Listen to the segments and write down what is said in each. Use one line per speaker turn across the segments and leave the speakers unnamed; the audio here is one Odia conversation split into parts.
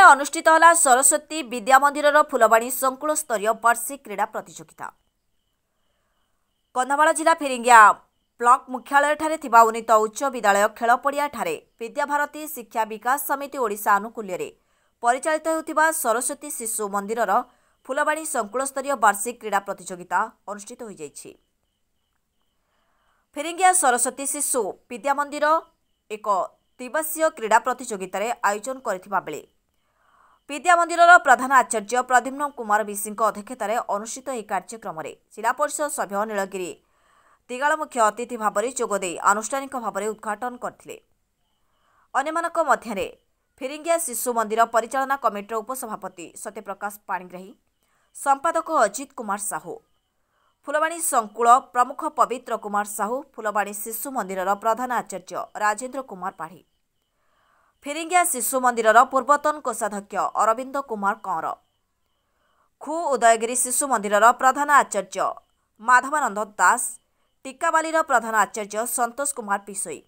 ଓଡ଼ିଶାରେ ଅନୁଷ୍ଠିତ ହେଲା ସରସ୍ୱତୀ ବିଦ୍ୟା ମନ୍ଦିରର ଫୁଲବାଣୀ ସଙ୍କୁଳସ୍ତରୀୟ ବାର୍ଷିକ କ୍ରୀଡ଼ା ପ୍ରତିଯୋଗିତା କନ୍ଧମାଳ ଜିଲ୍ଲା ଫିରିଙ୍ଗିଆ ବ୍ଲକ ମୁଖ୍ୟାଳୟଠାରେ ଥିବା ଉନ୍ନୀତ ଉଚ୍ଚ ବିଦ୍ୟାଳୟ ଖେଳପଡ଼ିଆଠାରେ ବିଦ୍ୟାଭାରତୀ ଶିକ୍ଷା ବିକାଶ ସମିତି ଓଡ଼ିଶା ଆନୁକୂଲ୍ୟରେ ପରିଚାଳିତ ହେଉଥିବା ସରସ୍ୱତୀ ଶିଶୁ ମନ୍ଦିରର ଫୁଲବାଣୀ ସଙ୍କୁଳସ୍ତରୀୟ ବାର୍ଷିକ କ୍ରୀଡ଼ା ପ୍ରତିଯୋଗିତା ଅନୁଷ୍ଠିତ ହୋଇଯାଇଛି ଫିରିଙ୍ଗିଆ ସରସ୍ୱତୀ ଶିଶୁ ବିଦ୍ୟା ମନ୍ଦିର ଏକ ଦିବସୀୟ କ୍ରୀଡ଼ା ପ୍ରତିଯୋଗିତାରେ ଆୟୋଜନ କରିଥିବା ବେଳେ ବିଦ୍ୟାମନ୍ଦିର ପ୍ରଧାନ ଆଚାର୍ଯ୍ୟ ପ୍ରଦ୍ୟୁମ୍ନ କୁମାର ବିଶିଙ୍କ ଅଧ୍ୟକ୍ଷତାରେ ଅନୁଷ୍ଠିତ ଏହି କାର୍ଯ୍ୟକ୍ରମରେ ଜିଲ୍ଲା ପରିଷଦ ସଭ୍ୟ ନୀଳଗିରି ଦିଗାଳ ମୁଖ୍ୟ ଅତିଥି ଭାବରେ ଯୋଗଦେଇ ଆନୁଷ୍ଠାନିକ ଭାବରେ ଉଦ୍ଘାଟନ କରିଥିଲେ ଅନ୍ୟମାନଙ୍କ ମଧ୍ୟରେ ଫିରିଙ୍ଗିଆ ଶିଶୁ ମନ୍ଦିର ପରିଚାଳନା କମିଟିର ଉପସଭାପତି ସତ୍ୟପ୍ରକାଶ ପାଣିଗ୍ରାହୀ ସମ୍ପାଦକ ଅଜିତ କୁମାର ସାହୁ ଫୁଲବାଣୀ ସଙ୍କୁଳ ପ୍ରମୁଖ ପବିତ୍ର କୁମାର ସାହୁ ଫୁଲବାଣୀ ଶିଶୁ ମନ୍ଦିରର ପ୍ରଧାନ ଆଚାର୍ଯ୍ୟ ରାଜେନ୍ଦ୍ର କୁମାର ପାଢ଼ୀ ଫିରିଙ୍ଗିଆ ଶିଶୁ ମନ୍ଦିରର ପୂର୍ବତନ କୋଷାଧ୍ୟକ୍ଷ ଅରବିନ୍ଦ କୁମାର କଅଁର ଖୁ ଉଦୟଗିରି ଶିଶୁ ମନ୍ଦିରର ପ୍ରଧାନ ଆଚାର୍ଯ୍ୟ ମାଧବାନନ୍ଦ ଦାସ ଟିକାବାଲିର ପ୍ରଧାନ ଆଚାର୍ଯ୍ୟ ସନ୍ତୋଷ କୁମାର ପିସୋଇ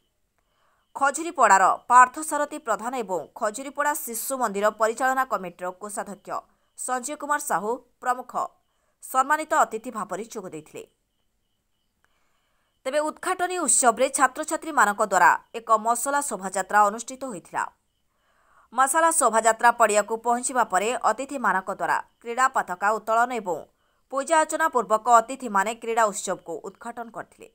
ଖଜୁରୀପଡ଼ାର ପାର୍ଥସାରଥୀ ପ୍ରଧାନ ଏବଂ ଖଜୁରୀପଡ଼ା ଶିଶୁ ମନ୍ଦିର ପରିଚାଳନା କମିଟିର କୋଷାଧ୍ୟକ୍ଷ ସଞ୍ଜୟ କୁମାର ସାହୁ ପ୍ରମୁଖ ସମ୍ମାନିତ ଅତିଥି ଭାବରେ ଯୋଗ ଦେଇଥିଲେ ତେବେ ଉଦ୍ଘାଟନୀ ଉତ୍ସବରେ ଛାତ୍ରଛାତ୍ରୀମାନଙ୍କ ଦ୍ୱାରା ଏକ ମସଲା ଶୋଭାଯାତ୍ରା ଅନୁଷ୍ଠିତ ହୋଇଥିଲା ମସଲା ଶୋଭାଯାତ୍ରା ପଡ଼ିଆକୁ ପହଞ୍ଚିବା ପରେ ଅତିଥିମାନଙ୍କ ଦ୍ୱାରା କ୍ରୀଡ଼ା ପତାକା ଉତ୍ତୋଳନ ଏବଂ ପୂଜା ଅର୍ଚ୍ଚନା ପୂର୍ବକ ଅତିଥିମାନେ କ୍ରୀଡ଼ା ଉତ୍ସବକୁ ଉଦ୍ଘାଟନ କରିଥିଲେ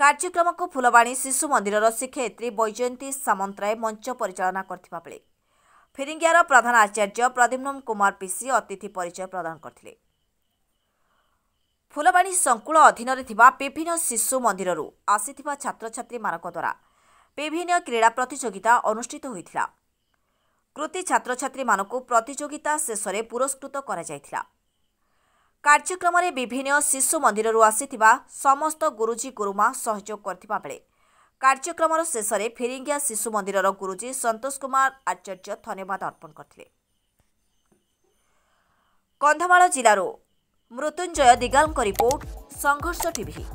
କାର୍ଯ୍ୟକ୍ରମକୁ ଫୁଲବାଣୀ ଶିଶୁ ମନ୍ଦିରର ଶିକ୍ଷୟିତ୍ରୀ ବୈଜୟନ୍ତୀ ସାମନ୍ତରାୟ ମଞ୍ଚ ପରିଚାଳନା କରିଥିବାବେଳେ ଫିରିଙ୍ଗିଆର ପ୍ରଧାନ ଆଚାର୍ଯ୍ୟ ପ୍ରଦ୍ୟୁମ୍ନ କୁମାର ପିସି ଅତିଥି ପରିଚୟ ପ୍ରଦାନ କରିଥିଲେ ଫୁଲବାଣୀ ସଂକୁଳ ଅଧୀନରେ ଥିବା ବିଭିନ୍ନ ଶିଶୁ ମନ୍ଦିରରୁ ଆସିଥିବା ଛାତ୍ରଛାତ୍ରୀମାନଙ୍କ ଦ୍ୱାରା ବିଭିନ୍ନ କ୍ରୀଡ଼ା ପ୍ରତିଯୋଗିତା ଅନୁଷ୍ଠିତ ହୋଇଥିଲା କୃତି ଛାତ୍ରଛାତ୍ରୀମାନଙ୍କୁ ପ୍ରତିଯୋଗିତା ଶେଷରେ ପୁରସ୍କୃତ କରାଯାଇଥିଲା କାର୍ଯ୍ୟକ୍ରମରେ ବିଭିନ୍ନ ଶିଶୁ ମନ୍ଦିରରୁ ଆସିଥିବା ସମସ୍ତ ଗୁରୁଜୀ ଗୁରୁମା ସହଯୋଗ କରିଥିବା ବେଳେ କାର୍ଯ୍ୟକ୍ରମର ଶେଷରେ ଫିରିଙ୍ଗିଆ ଶିଶୁ ମନ୍ଦିରର ଗୁରୁଜୀ ସନ୍ତୋଷ କୁମାର ଆଚାର୍ଯ୍ୟ ଧନ୍ୟବାଦ ଅର୍ପଣ କରିଥିଲେ କନ୍ଧମାଳ ଜିଲ୍ଲାରୁ ମୃତ୍ୟୁଞ୍ଜୟ ଦିଗାଲଙ୍କ ରିପୋର୍ଟ ସଂଘର୍ଷ ଟିଭି